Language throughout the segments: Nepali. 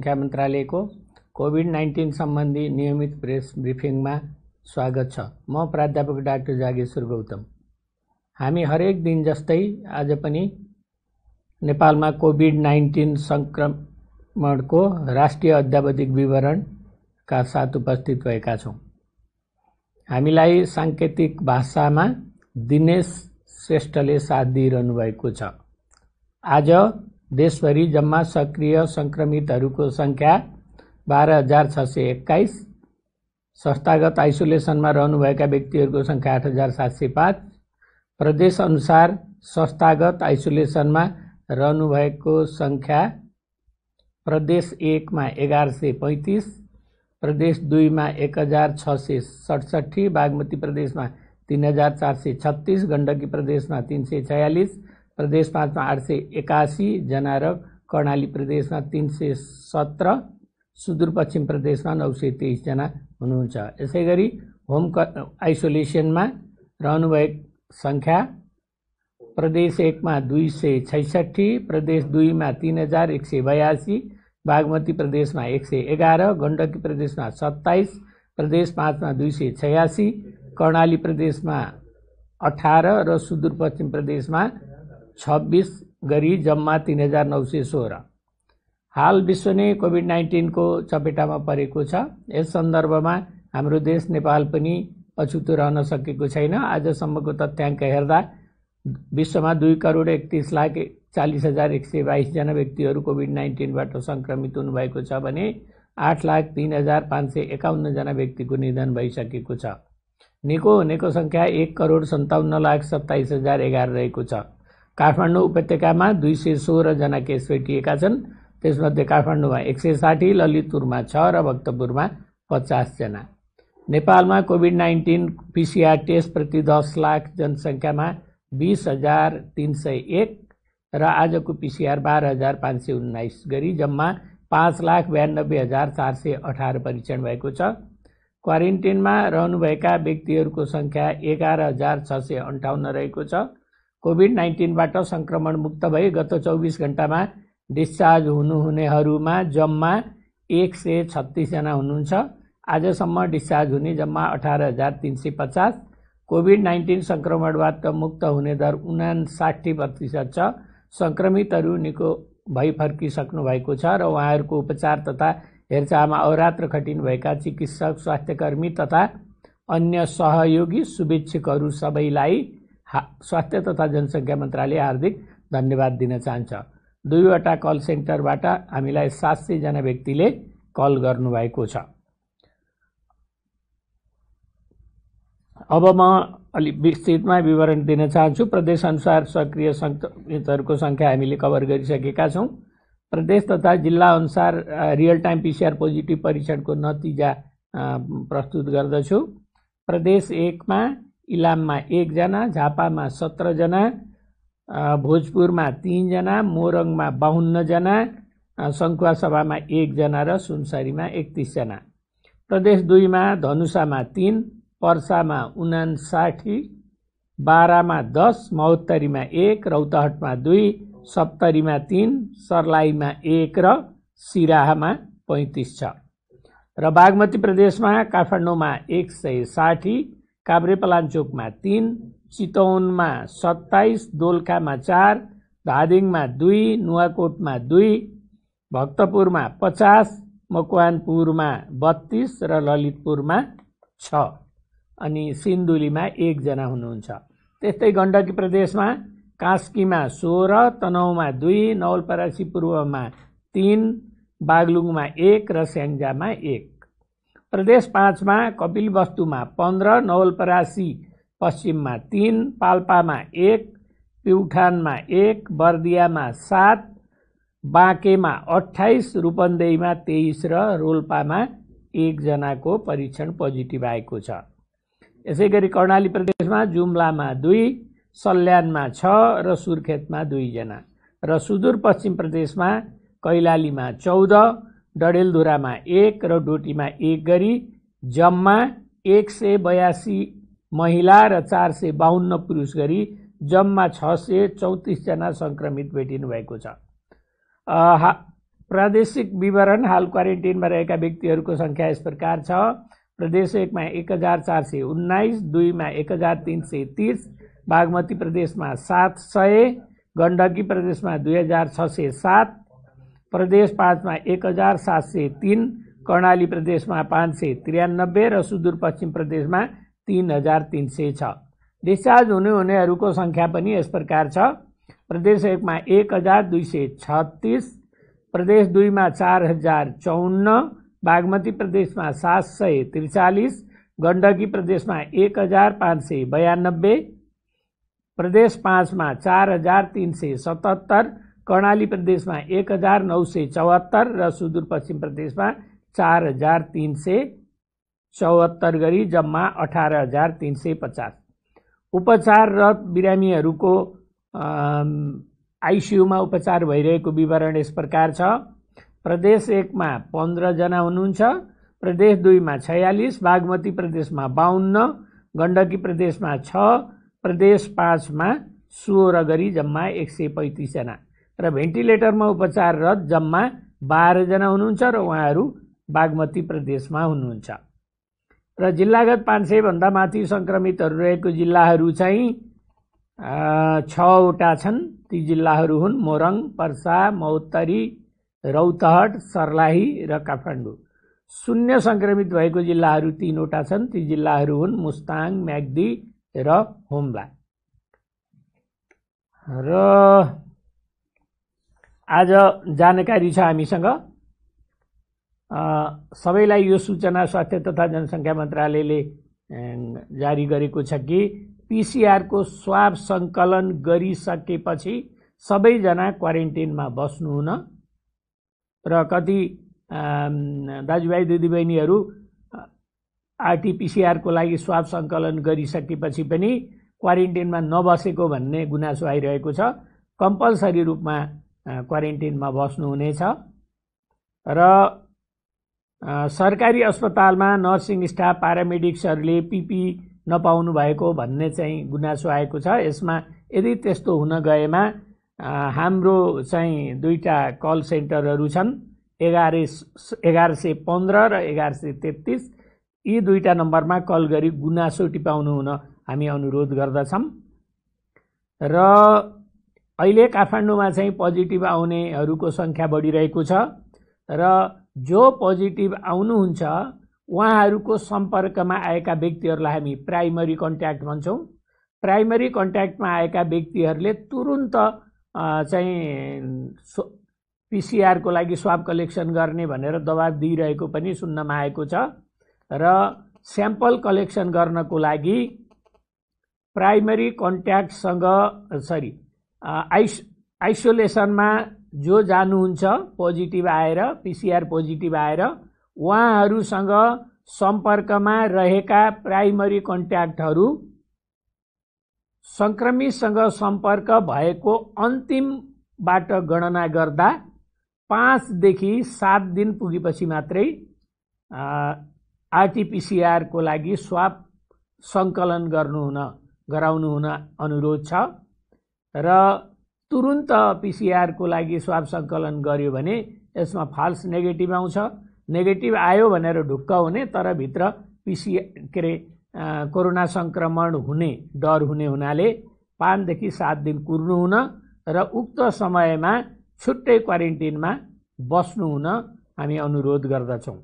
जनसङ्ख्या मन्त्रालयको कोभिड नाइन्टिन सम्बन्धी नियमित प्रेस ब्रिफिङमा स्वागत छ म प्राध्यापक डाक्टर जागेश्वर गौतम हामी हरेक दिन जस्तै आज पनि नेपालमा कोभिड नाइन्टिन सङ्क्रमणको राष्ट्रिय अध्यावधिक विवरणका साथ उपस्थित भएका छौँ हामीलाई साङ्केतिक भाषामा दिनेश श्रेष्ठले साथ दिइरहनु भएको छ आज देशभरी जम्मा सक्रिय संक्रमित संख्या बाहर हजार छ सौ एक्काईस संस्थागत रहने भाग व्यक्ति संख्या आठ हजार सात सौ पांच प्रदेश अनुसार संस्थागत रहने भाग संख्या प्रदेश में एगार सौ पैंतीस प्रदेश दुई में एक हजार छ सौ सडसठी बागमती प्रदेश में तीन हजार चार सौ छत्तीस गंडकी प्रदेश में तीन सौ छयालीस प्रदेश पाँचमा आठ सय एकासी जना र कर्णाली प्रदेशमा तिन सय सत्र सुदूरपश्चिम प्रदेशमा नौ सय तेइसजना हुनुहुन्छ यसै गरी होम क आइसोलेसनमा रहनुभएको सङ्ख्या प्रदेश एकमा दुई सय छैसठी प्रदेश दुईमा तिन हजार एक सय बयासी बागमती प्रदेशमा एक सय एघार गण्डकी प्रदेशमा सत्ताइस प्रदेश पाँचमा दुई सय छयासी कर्णाली प्रदेशमा अठार र सुदूरपश्चिम प्रदेशमा छब्बिस गरी जम्मा तिन हजार नौ सय सोह्र हाल विश्व नै कोभिड नाइन्टिनको चपेटामा परेको छ यस सन्दर्भमा हाम्रो देश नेपाल पनि अछुतो रहन सकेको छैन आजसम्मको तथ्याङ्क हेर्दा विश्वमा दुई करोड एकतिस लाख चालिस हजार एक सय बाइसजना व्यक्तिहरू कोभिड नाइन्टिनबाट सङ्क्रमित हुनुभएको छ भने आठ लाख तिन हजार पाँच सय एकाउन्नजना व्यक्तिको निधन भइसकेको छ निको हुनेको सङ्ख्या एक करोड सन्ताउन्न लाख सत्ताइस हजार एघार रहेको छ काठमाडौँ उपत्यकामा दुई सय सोह्रजना केस भेटिएका छन् त्यसमध्ये काठमाडौँमा एक सय साठी ललितपुरमा छ र भक्तपुरमा पचासजना नेपालमा कोभिड नाइन्टिन पिसिआर टेस्ट प्रति दस लाख जनसङ्ख्यामा बिस हजार तिन सय एक र आजको पिसिआर बाह्र हजार पाँच सय उन्नाइस गरी जम्मा पाँच लाख ब्यानब्बे हजार चार सय अठार परीक्षण भएको छ क्वारेन्टिनमा रहनुभएका व्यक्तिहरूको सङ्ख्या एघार हजार छ सय अन्ठाउन्न रहेको छ कोभिड नाइन्टिनबाट सङ्क्रमण मुक्त भई गत चौबिस घन्टामा डिस्चार्ज हुनुहुनेहरूमा जम्मा एक सय छत्तिसजना हुनुहुन्छ आजसम्म डिस्चार्ज हुने जम्मा अठार हजार तिन सय पचास कोभिड नाइन्टिन सङ्क्रमणबाट मुक्त हुने दर उनासाठी प्रतिशत छ सङ्क्रमितहरू निको भई फर्किसक्नु भएको छ र उहाँहरूको उपचार तथा हेरचाहमा अवरात्र खटिन भएका चिकित्सक स्वास्थ्यकर्मी तथा अन्य सहयोगी शुभेच्छुकहरू सबैलाई स्वास्थ्य तथा जनसङ्ख्या मन्त्रालय हार्दिक धन्यवाद दिन चाहन्छ दुईवटा कल सेन्टरबाट हामीलाई सात सयजना व्यक्तिले कल गर्नुभएको छ अब म अलिक विस्तृतमा विवरण दिन चाहन्छु प्रदेशअनुसार सक्रिय सङ्क्रमितहरूको सङ्ख्या हामीले कभर गरिसकेका छौँ प्रदेश तथा जिल्लाअनुसार रियल टाइम पिसिआर पोजिटिभ परीक्षणको नतिजा प्रस्तुत गर्दछु प्रदेश एकमा इलाममा एकजना झापामा सत्रजना भोजपुरमा तिनजना मोरङमा बाहुन्नजना सङ्खुवासभामा एकजना र सुनसरीमा एकतिसजना प्रदेश दुईमा धनुषामा तिन पर्सामा उनासाठी बाह्रमा दस महोत्तरीमा एक रौतहटमा दुई सप्तरीमा तिन सर्लाहीमा एक र सिराहामा पैँतिस छ र बागमती प्रदेशमा काठमाडौँमा एक सय साठी काभ्रेपलाञ्चोकमा तिन चितौनमा सत्ताइस दोलखामा चार धादिङमा दुई नुवाकोटमा दुई भक्तपुरमा पचास मकवानपुरमा बत्तिस र ललितपुरमा छ अनि सिन्धुलीमा एकजना हुनुहुन्छ त्यस्तै गण्डकी प्रदेशमा कास्कीमा सोह्र तनहुमा दुई नवलपरासी पूर्वमा तिन बागलुङमा एक र स्याङ्जामा एक प्रदेश पाँचमा कपिलवस्तुमा पन्ध्र नवलपरासी पश्चिममा तिन पाल्पामा एक प्युठानमा एक बर्दियामा सात बाँकेमा अठाइस रूपन्देहीमा तेइस र रोल्पामा एकजनाको परीक्षण पोजिटिभ आएको छ यसै गरी कर्णाली प्रदेशमा जुम्लामा दुई सल्यानमा छ र सुर्खेतमा दुईजना र सुदूरपश्चिम प्रदेशमा कैलालीमा चौध डडेलधुरामा एक र डोटीमा एक गरी जम्मा एक सय बयासी महिला र चार सय बाहन्न पुरुष गरी जम्मा छ सय चौतिसजना सङ्क्रमित भेटिनु भएको छ प्रादेशिक विवरण हाल क्वारेन्टिनमा रहेका व्यक्तिहरूको सङ्ख्या यस प्रकार छ प्रदेश एकमा एक हजार चार सय उन्नाइस दुईमा एक हजार तिन सय तिस बागमती प्रदेशमा सात सय गण्डकी प्रदेशमा दुई हजार छ सय सात प्रदेश पाँचमा एक हजार सात सय तिन कर्णाली प्रदेशमा पाँच सय त्रियानब्बे र सुदूरपश्चिम प्रदेशमा तिन हजार तिन सय छ डिस्चार्ज हुने हुनेहरूको सङ्ख्या पनि यस प्रकार छ प्रदेश एकमा एक हजार दुई सय छत्तिस प्रदेश दुईमा चार हजार चौन्न बागमती प्रदेशमा सात सय त्रिचालिस गण्डकी प्रदेशमा एक हजार पाँच सय बयानब्बे प्रदेश पाँचमा चार हजार तिन सय सतहत्तर कर्णाली प्रदेशमा एक हजार नौ सय चौहत्तर र सुदूरपश्चिम प्रदेशमा चार हजार तिन सय चौहत्तर गरी जम्मा अठार हजार तिन सय पचास उपचाररत बिरामीहरूको आइसियुमा उपचार भइरहेको विवरण यस प्रकार छ प्रदेश एकमा पन्ध्रजना हुनुहुन्छ प्रदेश दुईमा छयालिस बागमती प्रदेशमा बाहन्न गण्डकी प्रदेशमा छ प्रदेश पाँचमा सोह्र गरी जम्मा एक सय पैँतिसजना र भेन्टिलेटरमा उपचाररत जम्मा बाह्रजना हुनुहुन्छ र उहाँहरू बागमती प्रदेशमा हुनुहुन्छ र जिल्लागत पाँच सयभन्दा माथि सङ्क्रमितहरू रहेको जिल्लाहरू चाहिँ छवटा छन् ती जिल्लाहरू हुन् मोरङ पर्सा मौतरी रौतहट सर्लाही र काठमाडौँ शून्य सङ्क्रमित भएको जिल्लाहरू तिनवटा छन् ती जिल्लाहरू हुन् मुस्ताङ म्याग्दी र होमला र आज जानकारी छ हामीसँग सबैलाई यो सूचना स्वास्थ्य तथा जनसङ्ख्या मन्त्रालयले जारी गरेको छ कि पिसिआरको स्वाब सङ्कलन गरिसकेपछि सबैजना क्वारेन्टिनमा बस्नुहुन र कति दाजुभाइ दिदीबहिनीहरू आरटिपिसिआरको लागि स्वाब सङ्कलन गरिसकेपछि पनि क्वारेन्टिनमा नबसेको भन्ने गुनासो आइरहेको छ कम्पलसरी रूपमा क्वारेन्टिनमा बस्नुहुनेछ र सरकारी अस्पतालमा नर्सिङ स्टाफ प्यारामेडिक्सहरूले पिपी नपाउनु भएको भन्ने चाहिँ गुनासो आएको छ यसमा यदि त्यस्तो हुन गएमा हाम्रो चाहिँ दुईवटा कल सेन्टरहरू छन् एघार एघार सय पन्ध्र र एघार सय तेत्तिस यी दुईवटा नम्बरमा कल गरी गुनासो टिपाउनु हुन हामी अनुरोध गर्दछौँ र अहिले काठमाडौँमा चाहिँ पोजिटिभ आउनेहरूको सङ्ख्या बढिरहेको छ र जो पोजिटिभ आउनुहुन्छ उहाँहरूको सम्पर्कमा आएका व्यक्तिहरूलाई हामी प्राइमरी कन्ट्याक्ट भन्छौँ प्राइमरी कन्ट्याक्टमा आएका व्यक्तिहरूले तुरुन्त चाहिँ पिसिआरको लागि स्वाब कलेक्सन गर्ने भनेर दबाब दिइरहेको पनि सुन्नमा आएको छ र स्याम्पल कलेक्सन गर्नको लागि प्राइमरी कन्ट्याक्टसँग सरी आइस आइसोलेसनमा जो जानुहुन्छ पोजिटिभ आएर पिसिआर पोजिटिभ आएर उहाँहरूसँग सम्पर्कमा रहेका प्राइमरी कन्ट्याक्टहरू सङ्क्रमितसँग सम्पर्क भएको अन्तिमबाट गणना गर्दा पाँचदेखि सात दिन पुगेपछि मात्रै आरटिपिसिआरको लागि स्वाप सङ्कलन गर्नुहुन गराउनुहुन अनुरोध छ र तुरुन्त पिसिआरको लागि स्वाब सङ्कलन गर्यो भने यसमा फाल्स नेगेटिभ आउँछ नेगेटिभ आयो भनेर ढुक्क हुने तर भित्र पिसि के अरे कोरोना सङ्क्रमण हुने डर हुने हुनाले पाँचदेखि सात दिन कुर्नु हुन र उक्त समयमा छुट्टै क्वारेन्टिनमा बस्नु हुन हामी अनुरोध गर्दछौँ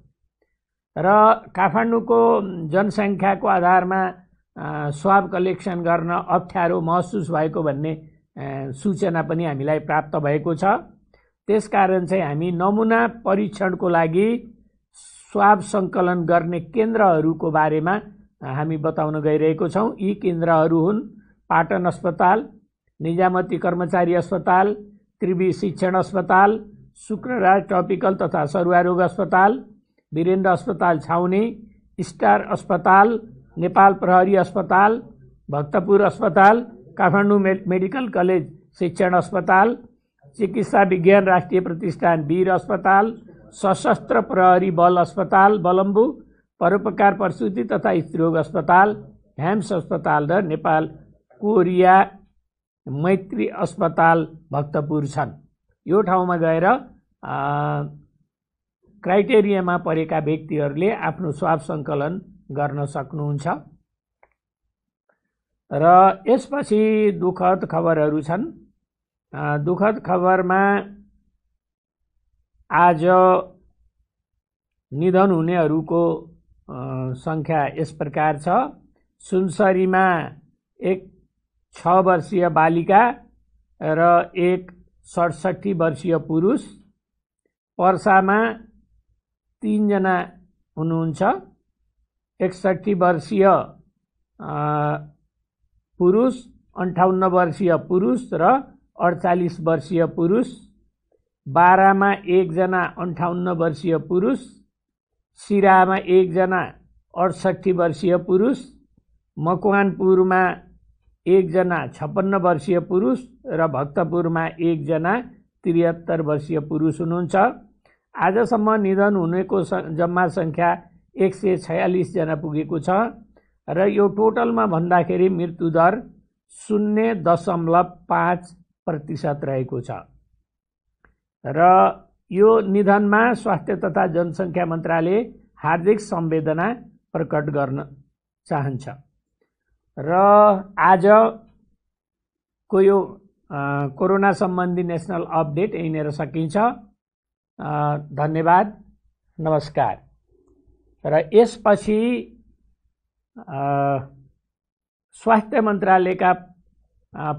र काठमाडौँको जनसङ्ख्याको आधारमा स्वाब कलेक्सन गर्न अप्ठ्यारो महसुस भएको भन्ने सूचना पनि हामीलाई प्राप्त भएको छ त्यसकारण चाहिँ हामी नमुना परीक्षणको लागि स्वाब सङ्कलन गर्ने केन्द्रहरूको बारेमा हामी बताउन गइरहेको छौँ यी केन्द्रहरू हुन् पाटन अस्पताल निजामती कर्मचारी अस्पताल त्रिवी शिक्षण अस्पताल शुक्रराज टपिकल तथा सरुवा अस्पताल वीरेन्द्र अस्पताल छाउने स्टार अस्पताल नेपाल प्रहरी अस्पताल भक्तपुर अस्पताल काठमाडौँ मे मेडिकल कलेज शिक्षण अस्पताल चिकित्सा विज्ञान राष्ट्रिय प्रतिष्ठान वीर अस्पताल सशस्त्र प्रहरी बल अस्पताल बलम्बु परोपकार प्रसुति तथा स्त्रीरोग अस्पताल ह्याम्स अस्पताल र नेपाल कोरिया मैत्री अस्पताल भक्तपुर छन् यो ठाउँमा गएर क्राइटेरियामा परेका व्यक्तिहरूले आफ्नो स्वाब सङ्कलन गर्न सक्नुहुन्छ र यसपछि दुःखद खबरहरू छन् दुःखद खबरमा आज निधन हुनेहरूको सङ्ख्या यस प्रकार छ सुनसरीमा एक छ वर्षीय बालिका र एक सडसठी वर्षीय पुरुष पर्सामा तिनजना हुनुहुन्छ एकसट्ठी वर्षीय पुरुष अन्ठाउन्न वर्षीय पुरुष र अडचालिस वर्षीय पुरुष बाह्रमा एकजना अन्ठाउन्न वर्षीय पुरुष सिरामा एकजना अडसट्ठी वर्षीय पुरुष मकवानपुरमा एकजना छप्पन्न वर्षीय पुरुष र भक्तपुरमा एकजना त्रिहत्तर वर्षीय पुरुष हुनुहुन्छ आजसम्म निधन हुनेको स जम्मा सङ्ख्या एक सय छयालिसजना पुगेको छ र यो टोटलमा भन्दाखेरि मृत्युदर शून्य दशमलव पाँच प्रतिशत रहेको छ र यो निधनमा स्वास्थ्य तथा जनसङ्ख्या मन्त्रालय हार्दिक सम्वेदना प्रकट गर्न चाहन्छ र आजको यो कोरोना सम्बन्धी नेसनल अपडेट यहीँनिर सकिन्छ धन्यवाद नमस्कार र यसपछि स्वास्थ्य मन्त्रालयका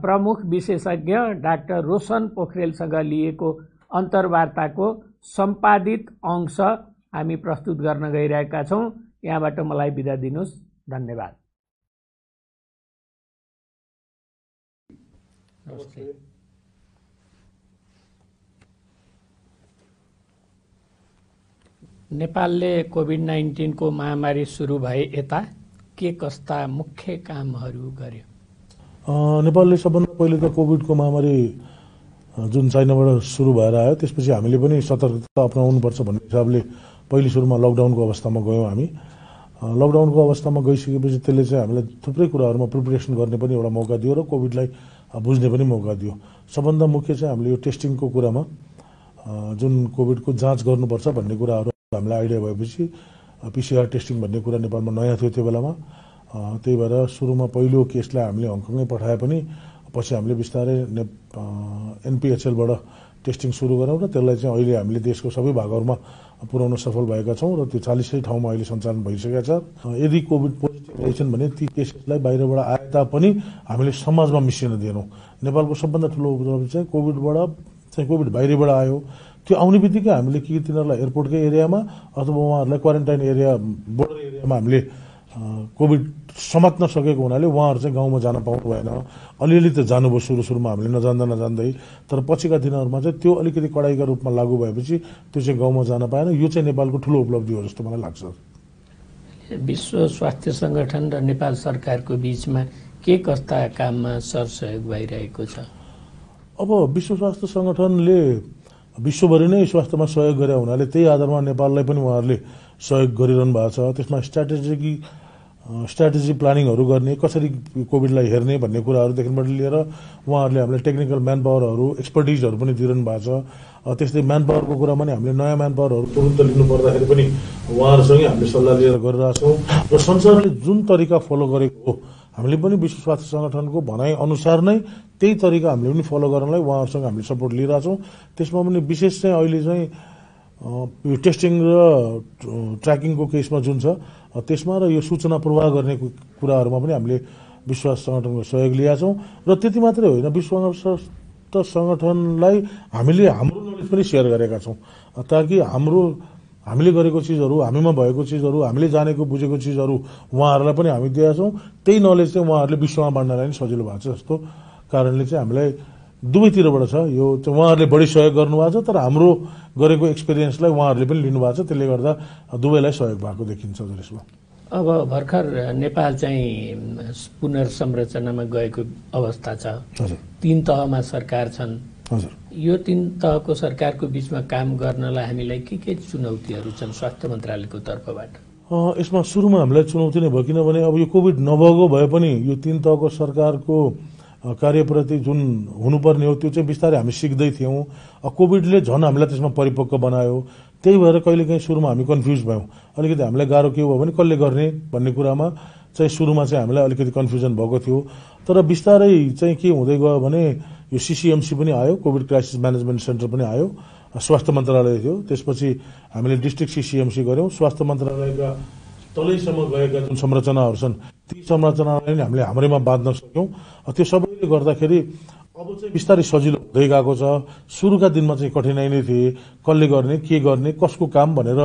प्रमुख विशेषज्ञ डाक्टर रोशन पोखरेलसँग लिएको अन्तर्वार्ताको सम्पादित अंश हामी प्रस्तुत गर्न गइरहेका छौँ यहाँबाट मलाई बिदा दिनुहोस् धन्यवाद नेपालले कोभिड नाइन्टिनको महामारी सुरु भए यता के कस्ता मुख्य कामहरू गर्यो नेपालले सबभन्दा पहिले त कोभिडको महामारी जुन चाइनाबाट सुरु भएर आयो त्यसपछि हामीले पनि सतर्कता अप्नाउनुपर्छ भन्ने हिसाबले पहिले सुरुमा लकडाउनको अवस्थामा गयौँ हामी लकडाउनको अवस्थामा गइसकेपछि त्यसले चाहिँ हामीलाई थुप्रै कुराहरूमा प्रिपरेसन गर्ने पनि एउटा मौका दियो र कोभिडलाई बुझ्ने पनि मौका दियो सबभन्दा मुख्य चाहिँ हामीले यो टेस्टिङको कुरामा जुन कोभिडको जाँच गर्नुपर्छ भन्ने कुराहरू हामीलाई आइडिया भएपछि पिसिआर टेस्टिङ भन्ने कुरा नेपालमा नयाँ थियो त्यो बेलामा त्यही भएर सुरुमा पहिलो केसलाई हामीले हङकङै पठाए पनि पछि हामीले बिस्तारै ने एनपिएचएलबाट टेस्टिङ सुरु गरौँ र त्यसलाई चाहिँ अहिले हामीले देशको सबै भागहरूमा पुर्याउन सफल भएका छौँ र त्यो चालिसै ठाउँमा अहिले सञ्चालन भइसकेका छ यदि कोभिड पोजिटिभ रहेछन् भने ती केसेसलाई बाहिरबाट आए तापनि हामीले समाजमा मिसिन दिएनौँ नेपालको सबभन्दा ठुलो उपलब्धि चाहिँ कोभिडबाट चाहिँ कोभिड बाहिरबाट आयो त्यो आउने बित्तिकै हामीले के तिनीहरूलाई एयरपोर्टकै एरियामा अथवा उहाँहरूलाई क्वारेन्टाइन एरिया बोर्डर एरियामा हामीले कोभिड समात्न सकेको हुनाले उहाँहरू चाहिँ गाउँमा जान पाउनु भएन अलिअलि त जानुभयो सुरु सुरुमा हामीले नजान्दा नजान्दै तर पछिका दिनहरूमा चाहिँ त्यो अलिकति कडाइका रूपमा लागू भएपछि त्यो चाहिँ गाउँमा जान पाएन यो चाहिँ नेपालको ठुलो उपलब्धि हो जस्तो मलाई लाग्छ विश्व स्वास्थ्य सङ्गठन र नेपाल सरकारको बिचमा के कस्ता काममा सरसहयोग भइरहेको छ अब विश्व स्वास्थ्य सङ्गठनले विश्वभरि नै स्वास्थ्यमा सहयोग गरे हुनाले त्यही आधारमा नेपाललाई पनि उहाँहरूले सहयोग गरिरहनु भएको छ त्यसमा स्ट्राटेजी स्ट्राटेजी प्लानिङहरू गर्ने कसरी कोभिडलाई हेर्ने भन्ने कुराहरूदेखिबाट लिएर उहाँहरूले हामीलाई टेक्निकल म्यान पावरहरू एक्सपर्टिजहरू पनि दिइरहनु भएको छ त्यस्तै म्यान पावरको कुरामा पनि हामीले नयाँ म्यान पावरहरू तुरन्त लिनु पर्दाखेरि पनि उहाँहरूसँगै हामीले सल्लाह लिएर गरिरहेछौँ र संसारले जुन तरिका फलो गरेको हामीले पनि विश्व स्वास्थ्य सङ्गठनको भनाइअनुसार नै त्यही तरिका हामीले पनि फलो गर्नलाई उहाँहरूसँग हामीले सपोर्ट लिइरहेछौँ त्यसमा पनि विशेष चाहिँ अहिले चाहिँ यो टेस्टिङ र ट्र्याकिङको केसमा जुन छ त्यसमा र यो सूचना प्रवाह गर्ने कुराहरूमा पनि हामीले विश्वास सङ्गठनको सहयोग लिएका छौँ र त्यति मात्रै होइन विश्व स्वास्थ्य सङ्गठनलाई हामीले हाम्रो नलेज पनि सेयर गरेका छौँ ताकि हाम्रो हामीले गरेको चिजहरू हामीमा भएको चिजहरू हामीले जानेको बुझेको चिजहरू उहाँहरूलाई पनि हामी दिएका दिएछौँ त्यही नलेज चाहिँ उहाँहरूले विश्वमा बाँड्नलाई नै सजिलो भएको छ जस्तो कारणले चाहिँ हामीलाई दुवैतिरबाट छ यो उहाँहरूले बढी सहयोग गर्नुभएको छ तर हाम्रो गरेको एक्सपिरियन्सलाई उहाँहरूले पनि लिनुभएको छ त्यसले गर्दा दुवैलाई सहयोग भएको देखिन्छ यसमा अब भर्खर नेपाल चाहिँ पुनर्संरचनामा गएको अवस्था छ तिन तहमा सरकार छन् हजुर यो तिन तहको सरकारको बिचमा काम गर्नलाई हामीलाई के के चुनौतीहरू छन् स्वास्थ्य मन्त्रालयको तर्फबाट यसमा सुरुमा हामीलाई चुनौती नै भयो किनभने अब यो कोभिड नभएको भए पनि यो तिन तहको सरकारको कार्यप्रति जुन हुनुपर्ने हो त्यो चाहिँ बिस्तारै हामी सिक्दै थियौँ कोभिडले झन् हामीलाई त्यसमा परिपक्व बनायो त्यही भएर कहिलेकाहीँ सुरुमा हामी कन्फ्युज भयौँ अलिकति हामीलाई गाह्रो के भयो भने कसले गर्ने भन्ने कुरामा चाहिँ सुरुमा चाहिँ हामीलाई अलिकति कन्फ्युजन भएको थियो तर बिस्तारै चाहिँ के हुँदै गयो भने यो सिसिएमसी पनि आयो कोभिड क्राइसिस म्यानेजमेन्ट सेन्टर पनि आयो स्वास्थ्य मन्त्रालय थियो त्यसपछि हामीले डिस्ट्रिक्ट सिसिएमसी गऱ्यौँ स्वास्थ्य मन्त्रालयका तलैसम्म गएका जुन संरचनाहरू छन् ती संरचनालाई नै हामीले हाम्रैमा बाँध्न सक्यौँ त्यो सबैले गर्दाखेरि अब चाहिँ बिस्तारै सजिलो हुँदै गएको छ सुरुका दिनमा चाहिँ कठिनाइ नै थिए कसले गर्ने के गर्ने कसको काम भनेर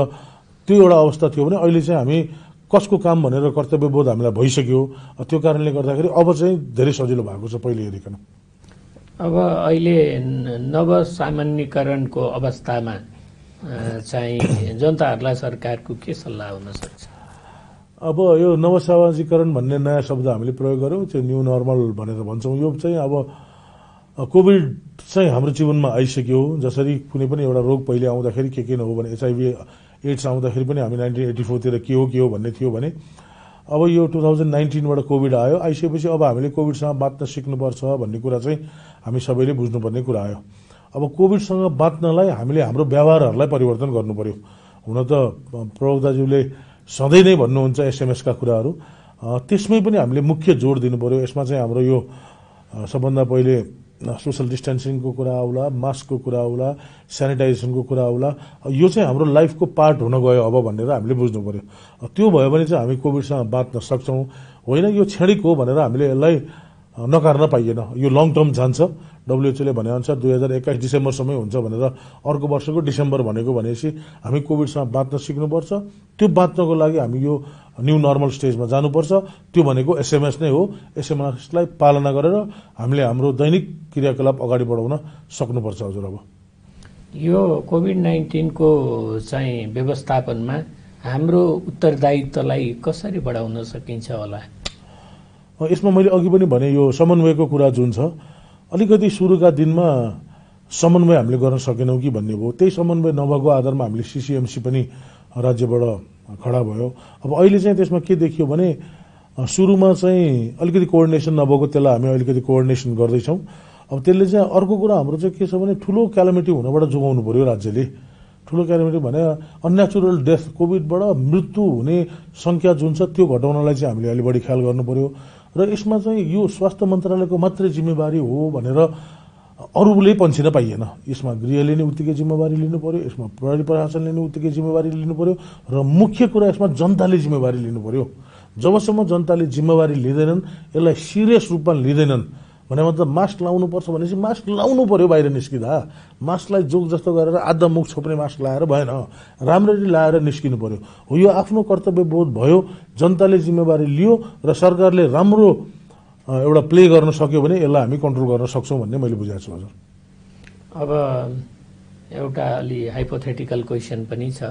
त्यो एउटा अवस्था थियो भने अहिले चाहिँ हामी कसको काम भनेर कर्तव्यबोध हामीलाई भइसक्यो त्यो कारणले गर्दाखेरि अब चाहिँ धेरै सजिलो भएको छ पहिले हेरिकन अब अहिले नवसामान्यकरणको अवस्थामा चाहिँ जनताहरूलाई सरकारको के सल्लाह सक्छ अब यो नवसामाजिकरण भन्ने नयाँ शब्द हामीले प्रयोग गऱ्यौँ त्यो न्यू नर्मल भनेर भन्छौँ यो चाहिँ अब कोभिड चाहिँ हाम्रो जीवनमा आइसक्यो जसरी कुनै पनि एउटा रोग पहिले आउँदाखेरि के के नहो भने एचआइभी एड्स आउँदाखेरि पनि हामी नाइन्टिन एट्टी फोरतिर के हो के हो भन्ने थियो भने अब यो टु थाउजन्ड नाइन्टिनबाट कोभिड आयो आइसकेपछि अब हामीले कोभिडसँग बाँच्न सिक्नुपर्छ भन्ने कुरा चाहिँ हामी सबैले बुझ्नुपर्ने कुरा आयो अब कोभिडसँग बाँच्नलाई हामीले हाम्रो व्यवहारहरूलाई परिवर्तन गर्नु हुन त प्रवक्ताज्यूले सधैँ नै भन्नुहुन्छ एसएमएसका कुराहरू त्यसमै पनि हामीले मुख्य जोड दिनु पर्यो यसमा चाहिँ हाम्रो यो सबभन्दा पहिले सोसल डिस्टेन्सिङको कुरा आउला मास्कको कुरा आउला सेनिटाइजेसनको कुरा आउला यो चाहिँ हाम्रो लाइफको पार्ट हुन गयो अब भनेर हामीले बुझ्नु पऱ्यो त्यो भयो भने चाहिँ हामी कोभिडसँग बाँच्न सक्छौँ होइन यो क्षणिक हो भनेर हामीले यसलाई नकार्न पाइएन यो लङ टर्म जान्छ डब्लुएचओले भनेअनुसार दुई हजार एक्काइस डिसेम्बरसम्मै हुन्छ भनेर अर्को वर्षको डिसेम्बर भनेको भनेपछि हामी कोभिडसँग बाँच्न सिक्नुपर्छ त्यो बाँच्नको लागि हामी यो न्यू नर्मल स्टेजमा जानुपर्छ त्यो भनेको एसएमएस नै हो एसएमएसलाई पालना गरेर हामीले हाम्रो दैनिक क्रियाकलाप अगाडि बढाउन सक्नुपर्छ हजुर अब यो कोभिड नाइन्टिनको चाहिँ व्यवस्थापनमा हाम्रो उत्तरदायित्वलाई कसरी बढाउन सकिन्छ होला यसमा मैले अघि पनि भने यो समन्वयको कुरा जुन छ अलिकति सुरुका दिनमा समन्वय हामीले गर्न सकेनौँ कि भन्ने भयो त्यही समन्वय नभएको आधारमा हामीले सिसिएमसी पनि राज्यबाट खडा भयो अब अहिले चाहिँ त्यसमा के देखियो भने सुरुमा चाहिँ अलिकति कोअर्डिनेसन नभएको त्यसलाई हामी अलिकति कोअर्डिनेसन गर्दैछौँ अब त्यसले चाहिँ अर्को कुरा हाम्रो चाहिँ के छ भने ठुलो क्यालेमिटी हुनबाट जोगाउनु पऱ्यो राज्यले ठुलो क्यालामिटी भने अन्नेचुरल डेथ कोभिडबाट मृत्यु हुने सङ्ख्या जुन छ त्यो घटाउनलाई चाहिँ हामीले अलि बढी ख्याल गर्नु पऱ्यो र यसमा चाहिँ यो स्वास्थ्य मन्त्रालयको मात्रै जिम्मेवारी हो भनेर अरूले पन्छिन पाइएन यसमा गृहले नै उत्तिकै जिम्मेवारी लिनु पर्यो यसमा प्रहरी प्रशासनले नै उत्तिकै जिम्मेवारी लिनु पर्यो र मुख्य कुरा यसमा जनताले जिम्मेवारी लिनु पर्यो जबसम्म जनताले जिम्मेवारी लिँदैनन् यसलाई सिरियस रूपमा लिँदैनन् भने मतलब मास्क लाउनु पर्छ भनेपछि मास्क लाउनु पर्यो बाहिर निस्किँदा मास्कलाई जोग जस्तो गरेर आधा मुख छोप्ने मास्क लाएर भएन राम्ररी लाएर निस्किनु पर्यो हो यो आफ्नो कर्तव्य बोध भयो जनताले जिम्मेवारी लियो र सरकारले राम्रो एउटा प्ले गर्न सक्यो भने यसलाई हामी कन्ट्रोल गर्न सक्छौँ भन्ने मैले बुझाएको छु हजुर अब एउटा अलि हाइपोथेटिकल क्वेसन पनि छ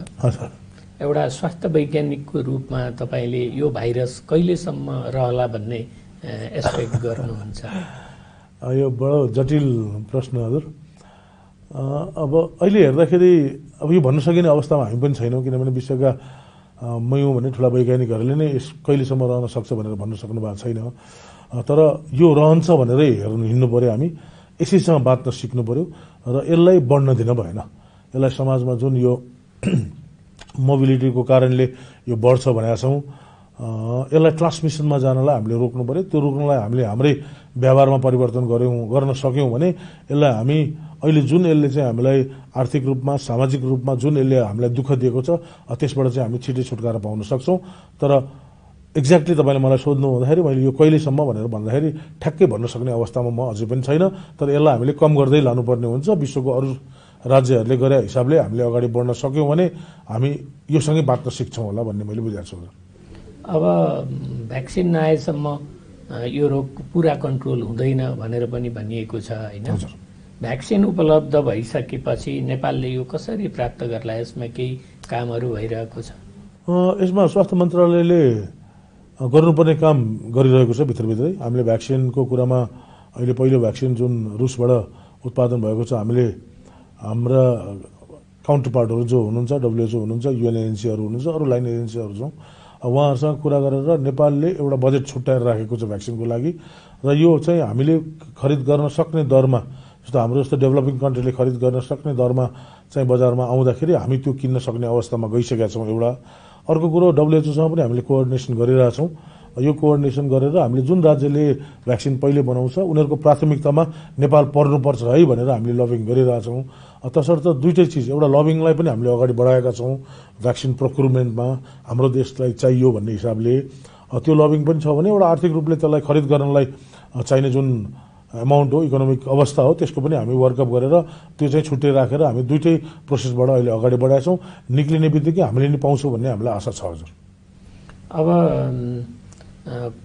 एउटा स्वास्थ्य वैज्ञानिकको रूपमा तपाईँले यो भाइरस कहिलेसम्म रहला भन्ने एक्सपेक्ट गर्नुहुन्छ यो बडो जटिल प्रश्न हजुर अब अहिले हेर्दाखेरि अब यो भन्न सकिने अवस्थामा हामी पनि छैनौँ किनभने विश्वका मयौँ भने ठुला वैज्ञानिकहरूले नै यस कहिलेसम्म रहन सक्छ भनेर भन्न सक्नु भएको छैन तर यो रहन्छ भनेरै हेर्नु हिँड्नु पऱ्यो हामी यसैसँग बाँच्न सिक्नु पऱ्यो र यसलाई बढ्न दिन भएन यसलाई समाजमा जुन यो मोबिलिटीको कारणले यो बढ्छ भनेका छौँ यसलाई ट्रान्समिसनमा जानलाई हामीले रोक्नु पऱ्यो त्यो रोक्नलाई हामीले हाम्रै व्यवहारमा परिवर्तन गऱ्यौँ गर्न सक्यौँ भने यसलाई हामी अहिले जुन यसले चाहिँ हामीलाई आर्थिक रूपमा सामाजिक रूपमा जुन यसले हामीलाई दुःख दिएको छ त्यसबाट चाहिँ हामी छिटै छुटकारा पाउन सक्छौँ तर एक्ज्याक्टली तपाईँले मलाई सोध्नु हुँदाखेरि मैले यो कहिलेसम्म भनेर भन्दाखेरि ठ्याक्कै भन्न सक्ने अवस्थामा म अझै पनि छैन तर यसलाई हामीले कम गर्दै लानुपर्ने हुन्छ विश्वको अरू राज्यहरूले गरे हिसाबले हामीले अगाडि बढ्न सक्यौँ भने हामी योसँगै बाँच्न सिक्छौँ होला भन्ने मैले बुझाएको छु अब भ्याक्सिन नआएसम्म यो रोग पुरा कन्ट्रोल हुँदैन भनेर पनि भनिएको छ होइन भ्याक्सिन उपलब्ध भइसकेपछि नेपालले यो कसरी प्राप्त गर्ला यसमा केही कामहरू भइरहेको छ यसमा स्वास्थ्य मन्त्रालयले गर्नुपर्ने काम गरिरहेको छ भित्रभित्रै हामीले भ्याक्सिनको कुरामा अहिले पहिलो भ्याक्सिन जुन रुसबाट उत्पादन भएको छ हामीले हाम्रा काउन्टर पार्टहरू जो हुनुहुन्छ डब्लुएचओ हुनुहुन्छ युएन हुनुहुन्छ अरू लाइन एजेन्सीहरू छौँ उहाँहरूसँग कुरा गरेर नेपालले एउटा बजेट छुट्याएर राखेको छ भ्याक्सिनको लागि र यो चाहिँ हामीले खरिद गर्न सक्ने दरमा जस्तो हाम्रो जस्तो डेभलपिङ कन्ट्रीले खरिद गर्न सक्ने दरमा चाहिँ बजारमा आउँदाखेरि हामी त्यो किन्न सक्ने अवस्थामा गइसकेका छौँ एउटा अर्को कुरो डब्लुएचओसँग पनि हामीले कोअर्डिनेसन गरिरहेछौँ यो कोअर्डिनेसन गरेर हामीले जुन राज्यले भ्याक्सिन पहिले बनाउँछ उनीहरूको प्राथमिकतामा नेपाल पर्नुपर्छ है भनेर हामीले लभिङ गरिरहेछौँ तसर्थ दुइटै चिज एउटा लभिङलाई पनि हामीले अगाडि बढाएका छौँ भ्याक्सिन प्रोक्युरमेन्टमा हाम्रो देशलाई चाहियो भन्ने हिसाबले त्यो लभिङ पनि छ भने एउटा आर्थिक रूपले त्यसलाई खरिद गर्नलाई चाहिने जुन एमाउन्ट हो इकोनोमिक अवस्था हो त्यसको पनि हामी वर्कअप गरेर त्यो चाहिँ छुट्टै राखेर हामी दुइटै प्रोसेसबाट अहिले अगाडि बढाएका छौँ निक्लिने बित्तिकै हामीले नि पाउँछौँ भन्ने हामीलाई आशा छ हजुर अब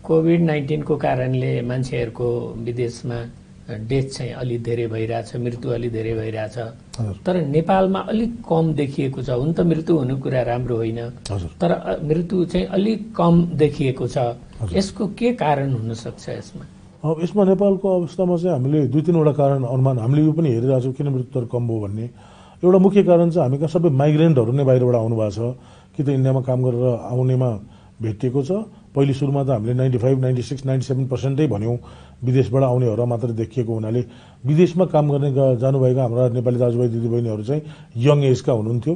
कोभिड नाइन्टिनको कारणले मान्छेहरूको विदेशमा डेथ चाहिँ अलिक धेरै भइरहेछ मृत्यु अलि धेरै भइरहेछ तर नेपालमा अलिक कम देखिएको छ हुन त मृत्यु हुने कुरा राम्रो होइन तर मृत्यु चाहिँ अलिक कम देखिएको छ यसको के कारण हुनसक्छ यसमा अब यसमा नेपालको अवस्थामा चाहिँ हामीले दुई तिनवटा कारण अनुमान हामीले यो पनि हेरिरहेछौँ किन मृत्यु दर कम भयो भन्ने एउटा मुख्य कारण चाहिँ हामी कहाँ सबै माइग्रेन्टहरू नै बाहिरबाट आउनु भएको छ कि त इन्डियामा काम गरेर आउनेमा भेटिएको छ पहिले सुरुमा त हामीले ninety five ninety six ninety seven पर्सेन्टै भन्यौँ विदेशबाट आउनेहरू मात्र देखिएको हुनाले विदेशमा काम गर्ने जानुभएका हाम्रा नेपाली दाजुभाइ दिदीबहिनीहरू चाहिँ यङ एजका हुनुहुन्थ्यो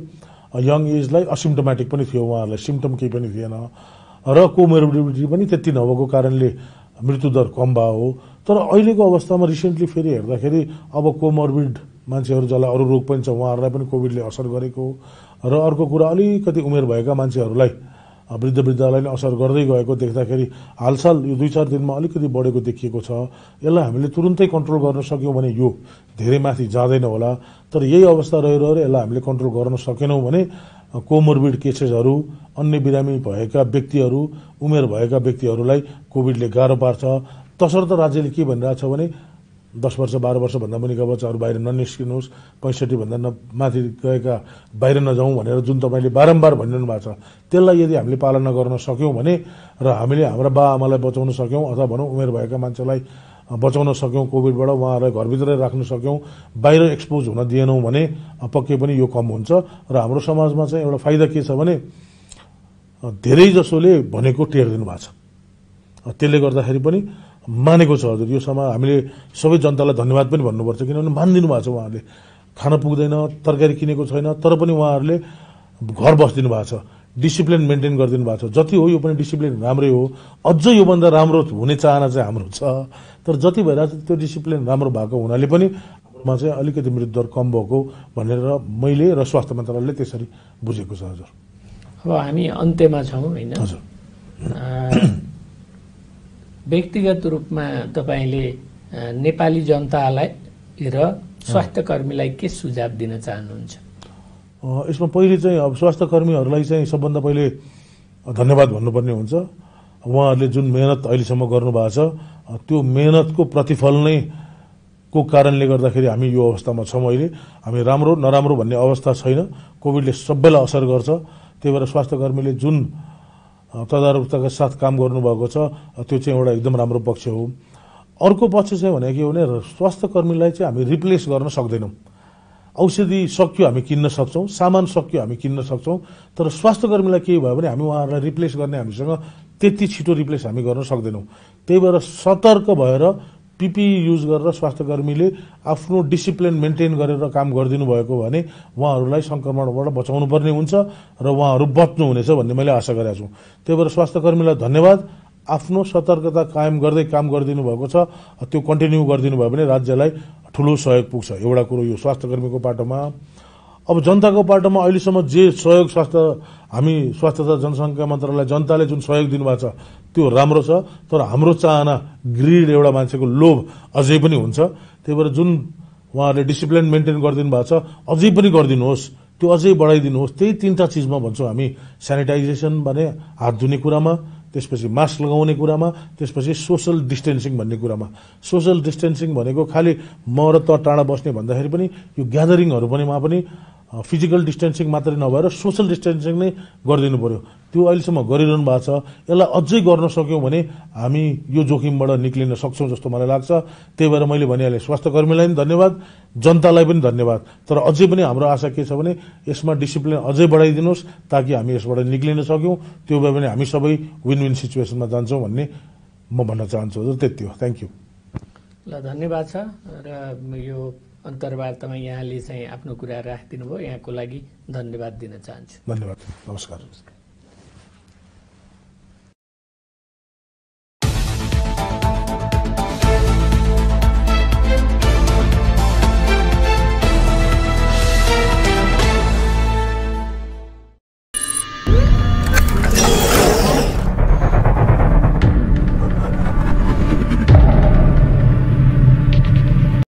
यङ एजलाई असिम्टोमेटिक पनि थियो उहाँहरूलाई सिम्टम केही पनि थिएन र कोमोर्बिडिटी पनि त्यति नभएको कारणले मृत्युदर कम भए हो तर अहिलेको अवस्थामा रिसेन्टली फेरि हेर्दाखेरि अब कोमोर्बिड मान्छेहरू जसलाई अरू रोग पनि छ उहाँहरूलाई पनि कोभिडले असर गरेको र अर्को कुरा अलिकति उमेर भएका मान्छेहरूलाई वृद्ध वृद्धलाई नै असर गर्दै गएको देख्दाखेरि हालसाल यो दुई चार दिनमा अलिकति बढेको देखिएको छ यसलाई हामीले तुरुन्तै कन्ट्रोल गर्न सक्यौँ भने यो धेरै माथि जाँदैन होला तर यही अवस्था रहेर यसलाई हामीले कन्ट्रोल गर्न सकेनौँ भने कोमोर्बिड केसेसहरू अन्य बिरामी भएका व्यक्तिहरू उमेर भएका व्यक्तिहरूलाई कोभिडले गाह्रो पार्छ तसर्थ राज्यले के भनिरहेछ भने दस वर्ष बाह्र वर्षभन्दा मुनिका बच्चाहरू बाहिर ननिस्किनुहोस् पैँसठीभन्दा न माथि गएका बाहिर नजाउँ भनेर जुन तपाईँले बारम्बार भनिरहनु भएको छ त्यसलाई यदि हामीले पालना गर्न सक्यौँ भने र हामीले हाम्रा बाबाआमालाई बचाउन सक्यौँ अथवा भनौँ उमेर भएका मान्छेलाई बचाउन सक्यौँ कोभिडबाट उहाँहरूलाई घरभित्रै राख्न सक्यौँ बाहिर एक्सपोज हुन दिएनौँ भने पक्कै पनि यो कम हुन्छ र हाम्रो समाजमा चाहिँ एउटा फाइदा के छ भने धेरै जसोले भनेको टेर्दिनु भएको छ त्यसले गर्दाखेरि पनि मानेको छ हजुर यो समय हामीले सबै जनतालाई धन्यवाद पनि भन्नुपर्छ किनभने मानिदिनु भएको छ उहाँहरूले खान पुग्दैन तरकारी किनेको छैन तर पनि उहाँहरूले घर बसिदिनु भएको छ डिसिप्लिन मेन्टेन गरिदिनु भएको छ जति हो यो पनि डिसिप्लिन राम्रै हो अझ योभन्दा राम्रो हुने चाहना चाहिँ हाम्रो छ तर जति भइरहेको छ त्यो डिसिप्लिन राम्रो भएको हुनाले पनि हाम्रोमा चाहिँ अलिकति मृत्युदर कम भएको भनेर मैले र स्वास्थ्य मन्त्रालयले त्यसरी बुझेको छ हजुर अब हामी अन्त्यमा छौँ होइन हजुर व्यक्तिगत रूपमा तपाईँले नेपाली जनतालाई र स्वास्थ्य कर्मीलाई के सुझाव दिन चाहनुहुन्छ यसमा पहिले चाहिँ अब स्वास्थ्य कर्मीहरूलाई चाहिँ सबभन्दा पहिले धन्यवाद भन्नुपर्ने हुन्छ उहाँहरूले जुन मेहनत अहिलेसम्म गर्नुभएको छ त्यो मेहनतको प्रतिफल नै को कारणले गर्दाखेरि हामी यो अवस्थामा छौँ अहिले हामी राम्रो नराम्रो भन्ने अवस्था छैन कोभिडले सबैलाई असर गर्छ त्यही भएर स्वास्थ्य कर्मीले जुन तदारुकताका साथ काम गर्नुभएको छ त्यो चाहिँ एउटा एकदम राम्रो पक्ष हो अर्को पक्ष चाहिँ भने के भने स्वास्थ्य कर्मीलाई चाहिँ हामी रिप्लेस गर्न सक्दैनौँ औषधि सक्यो हामी किन्न सक्छौँ सामान सक्यो हामी किन्न सक्छौँ तर स्वास्थ्य कर्मीलाई केही भयो भने हामी उहाँहरूलाई रिप्लेस गर्ने हामीसँग त्यति छिटो रिप्लेस हामी गर्न सक्दैनौँ त्यही भएर सतर्क भएर पिपिई युज गरेर स्वास्थ्यकर्मीले आफ्नो डिसिप्लिन मेन्टेन गरेर काम गरिदिनु भएको भने उहाँहरूलाई सङ्क्रमणबाट बचाउनु पर्ने हुन्छ र उहाँहरू बच्नुहुनेछ भन्ने मैले आशा गरेका छु त्यही भएर स्वास्थ्यकर्मीलाई धन्यवाद आफ्नो सतर्कता कायम गर्दै काम गरिदिनु भएको छ त्यो कन्टिन्यू गरिदिनु भयो भने राज्यलाई ठुलो सहयोग पुग्छ एउटा कुरो यो स्वास्थ्यकर्मीको बाटोमा अब जनताको पाटोमा अहिलेसम्म जे सहयोग स्वास्थ्य हामी स्वास्थ्य तथा जनसङ्ख्या मन्त्रालय जनताले जुन सहयोग दिनुभएको छ त्यो राम्रो छ तर हाम्रो चाहना ग्रिड एउटा मान्छेको लोभ अझै पनि हुन्छ त्यही भएर जुन उहाँहरूले डिसिप्लिन मेन्टेन गरिदिनु भएको छ अझै पनि गरिदिनुहोस् त्यो अझै बढाइदिनुहोस् त्यही तिनवटा चिजमा भन्छौँ हामी सेनिटाइजेसन भने हात धुने कुरामा त्यसपछि मास्क लगाउने कुरामा त्यसपछि सोसल डिस्टेन्सिङ भन्ने कुरामा सोसल डिस्टेन्सिङ भनेको खालि म र त टाढा बस्ने भन्दाखेरि पनि यो ग्यादरिङहरू पनिमा पनि फिजिकल डिस्टेन्सिङ मात्रै नभएर सोसल डिस्टेन्सिङ नै गरिदिनु पऱ्यो त्यो अहिलेसम्म गरिरहनु भएको छ यसलाई अझै गर्न सक्यौँ भने हामी यो जोखिमबाट निक्लिन सक्छौँ जस्तो मलाई लाग्छ त्यही भएर मैले भनिहालेँ स्वास्थ्यकर्मीलाई पनि धन्यवाद जनतालाई पनि धन्यवाद तर अझै पनि हाम्रो आशा के छ भने यसमा डिसिप्लिन अझै बढाइदिनुहोस् ताकि हामी यसबाट निक्लिन सक्यौँ त्यो भए पनि हामी सबै विन विन सिचुएसनमा जान्छौँ भन्ने म भन्न चाहन्छु हजुर त्यति हो थ्याङ्क यू ल धन्यवाद छ र यो अन्तर्वार्तामा यहाँले चाहिँ आफ्नो कुरा राखिदिनु भयो यहाँको लागि धन्यवाद दिन चाहन्छु धन्यवाद नमस्कार नमस्कार